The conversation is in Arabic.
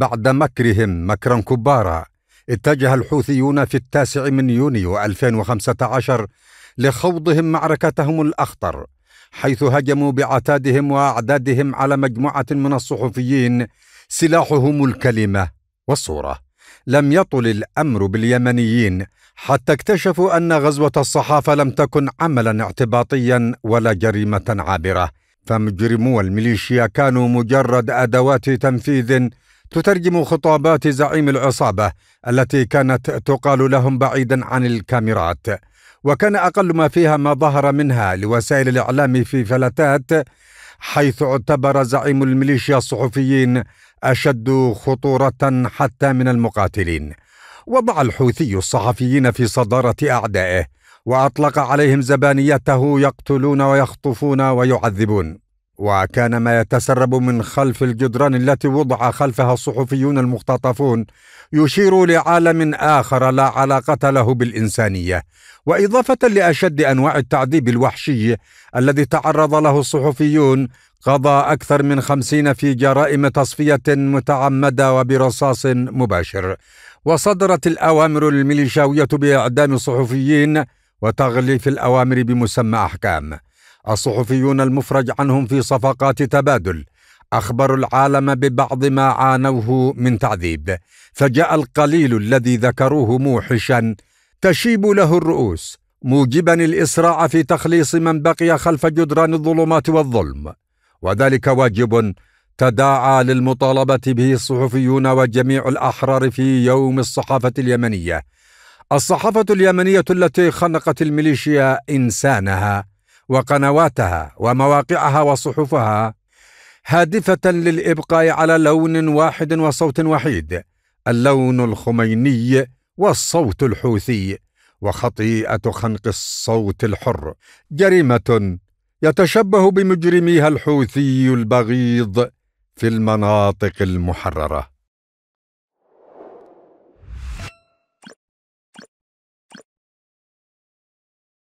بعد مكرهم مكرا كبارا اتجه الحوثيون في التاسع من يونيو 2015 لخوضهم معركتهم الأخطر حيث هجموا بعتادهم وأعدادهم على مجموعة من الصحفيين سلاحهم الكلمة والصورة لم يطل الأمر باليمنيين حتى اكتشفوا أن غزوة الصحافة لم تكن عملا اعتباطيا ولا جريمة عابرة فمجرمو الميليشيا كانوا مجرد أدوات تنفيذ تترجم خطابات زعيم العصابه التي كانت تقال لهم بعيدا عن الكاميرات وكان اقل ما فيها ما ظهر منها لوسائل الاعلام في فلتات حيث اعتبر زعيم الميليشيا الصحفيين اشد خطوره حتى من المقاتلين وضع الحوثي الصحفيين في صداره اعدائه واطلق عليهم زبانيته يقتلون ويخطفون ويعذبون وكان ما يتسرب من خلف الجدران التي وضع خلفها الصحفيون المختطفون يشير لعالم اخر لا علاقه له بالانسانيه واضافه لاشد انواع التعذيب الوحشي الذي تعرض له الصحفيون قضى اكثر من خمسين في جرائم تصفيه متعمده وبرصاص مباشر وصدرت الاوامر الميليشاويه باعدام الصحفيين وتغليف الاوامر بمسمى احكام الصحفيون المفرج عنهم في صفقات تبادل اخبروا العالم ببعض ما عانوه من تعذيب فجاء القليل الذي ذكروه موحشا تشيب له الرؤوس موجبا الاسراع في تخليص من بقي خلف جدران الظلمات والظلم وذلك واجب تداعى للمطالبه به الصحفيون وجميع الاحرار في يوم الصحافه اليمنيه الصحافه اليمنيه التي خنقت الميليشيا انسانها وقنواتها ومواقعها وصحفها هادفة للإبقاء على لون واحد وصوت وحيد اللون الخميني والصوت الحوثي وخطيئة خنق الصوت الحر جريمة يتشبه بمجرميها الحوثي البغيض في المناطق المحرره